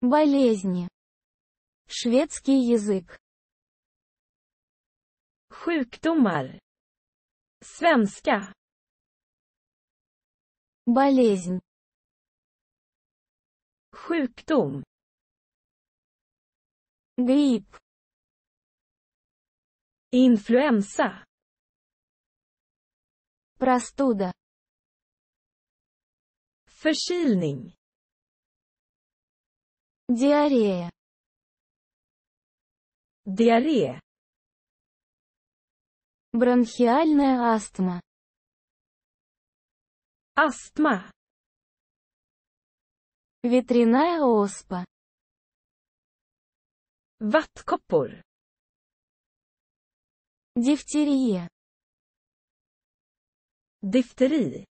Болезни. Шведский язык. Sjukdomar. Svenska. Болезнь. Sjukdom. Грипп. Influensa. Простуда. Förkylning. Диарея. Диарея. Бронхиальная астма. Астма. Ветряная оспа. Ваткопор. Дифтерия. Дифтери.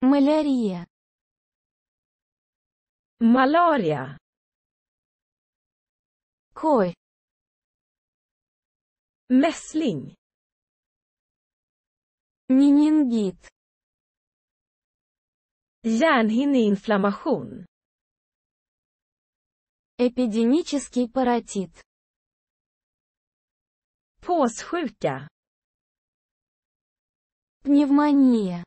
Малярия. Malaria. Koi. Mässling. Meningit. Hjärnhinneinflammation. Эпидемический паротит. Påssjuka. Пневмония.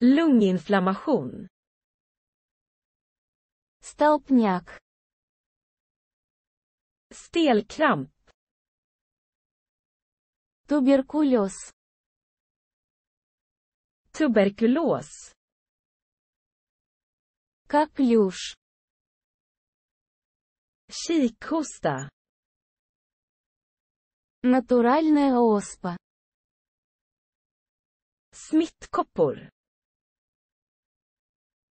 Lunginflammation. Столпняк. Stelkramp. Туберкулез. Tuberkulos. Коклюш. Kikhosta. Натуральная оспа. Smittkoppor.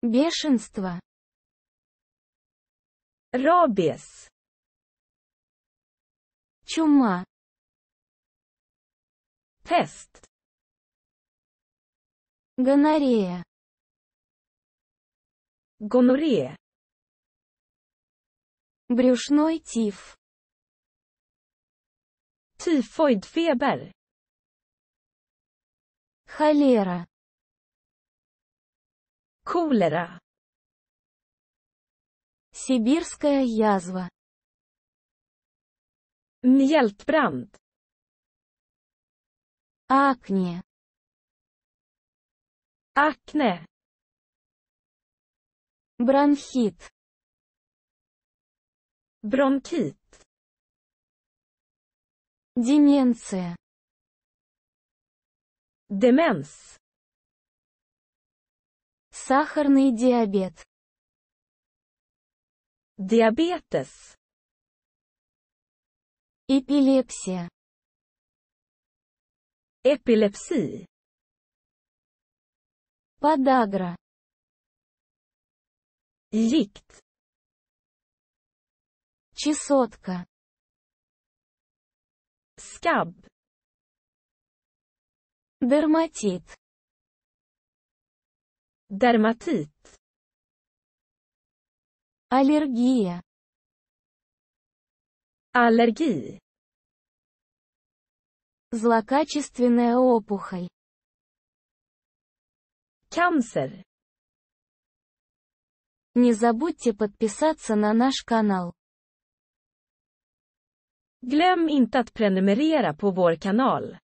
Бешенство. Робис. Чума. Пест. Гонорея. Гонорея. Брюшной тиф. Тифоидфебер. Холера. Колера. Сибирская язва. Мjältbrand. Акне. Акне. Бронхит. Бронхит. Деменция. Деменс. Сахарный диабет. Диабетес. Эпилепсия. эпилепсия, Подагра. Ликт. Чесотка. Скаб. Дерматит. Дерматит аллергия, аллергия, Злокачественная опухоль. Cancer. Не забудьте подписаться на наш канал. Glöm inte att prenumerera på vår kanal.